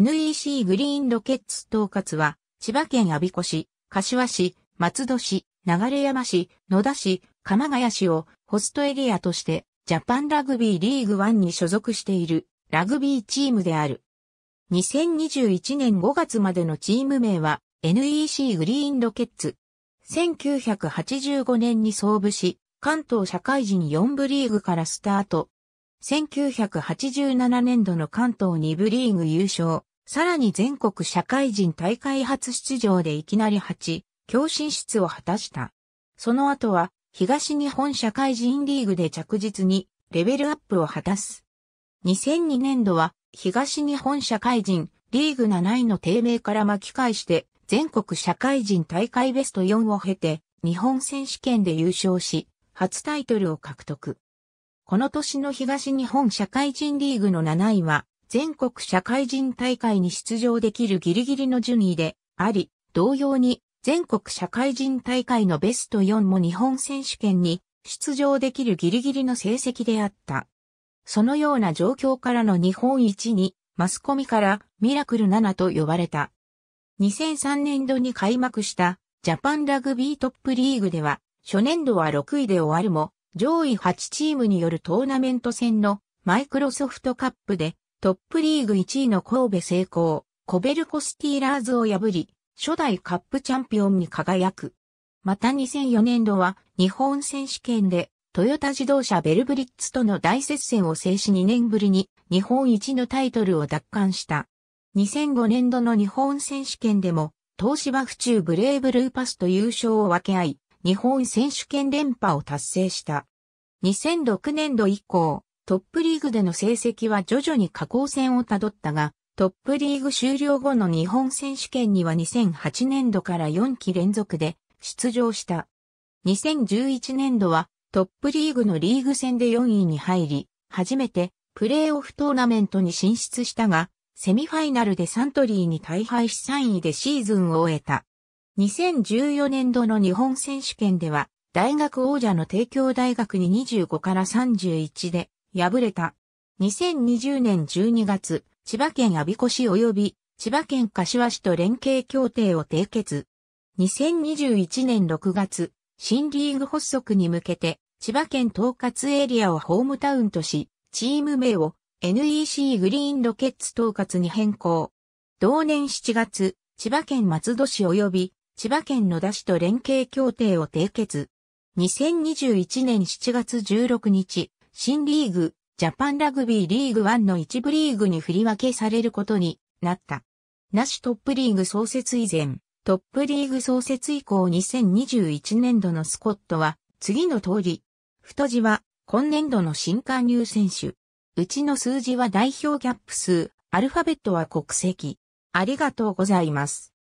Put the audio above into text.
NEC グリーンロケッツ統括は、千葉県我孫子市、柏市、松戸市、流山市、野田市、鎌ヶ谷市をホストエリアとして、ジャパンラグビーリーグ1に所属しているラグビーチームである。2021年5月までのチーム名は NEC グリーンロケッツ。1985年に創部し、関東社会人4部リーグからスタート。1987年度の関東2部リーグ優勝、さらに全国社会人大会初出場でいきなり8、強進出を果たした。その後は、東日本社会人リーグで着実にレベルアップを果たす。2002年度は、東日本社会人リーグ7位の低迷から巻き返して、全国社会人大会ベスト4を経て、日本選手権で優勝し、初タイトルを獲得。この年の東日本社会人リーグの7位は、全国社会人大会に出場できるギリギリの順位であり、同様に全国社会人大会のベスト4も日本選手権に出場できるギリギリの成績であった。そのような状況からの日本一に、マスコミからミラクル7と呼ばれた。2003年度に開幕したジャパンラグビートップリーグでは、初年度は6位で終わるも、上位8チームによるトーナメント戦のマイクロソフトカップでトップリーグ1位の神戸成功、コベルコスティーラーズを破り、初代カップチャンピオンに輝く。また2004年度は日本選手権でトヨタ自動車ベルブリッツとの大接戦を制し2年ぶりに日本一のタイトルを奪還した。2005年度の日本選手権でも東芝府中ブレイブルーパスと優勝を分け合い、日本選手権連覇を達成した。2006年度以降、トップリーグでの成績は徐々に下降線をたどったが、トップリーグ終了後の日本選手権には2008年度から4期連続で出場した。2011年度はトップリーグのリーグ戦で4位に入り、初めてプレーオフトーナメントに進出したが、セミファイナルでサントリーに大敗し3位でシーズンを終えた。2014年度の日本選手権では、大学王者の帝京大学に25から31で敗れた。2020年12月、千葉県阿鼻子市及び千葉県柏市と連携協定を締結。2021年6月、新リーグ発足に向けて、千葉県統括エリアをホームタウンとし、チーム名を NEC グリーンロケッツ統括に変更。同年7月、千葉県松戸市及び千葉県野田市と連携協定を締結。2021年7月16日、新リーグ、ジャパンラグビーリーグ1の一部リーグに振り分けされることになった。なしトップリーグ創設以前、トップリーグ創設以降2021年度のスコットは、次の通り、太字は、今年度の新加入選手。うちの数字は代表ギャップ数、アルファベットは国籍。ありがとうございます。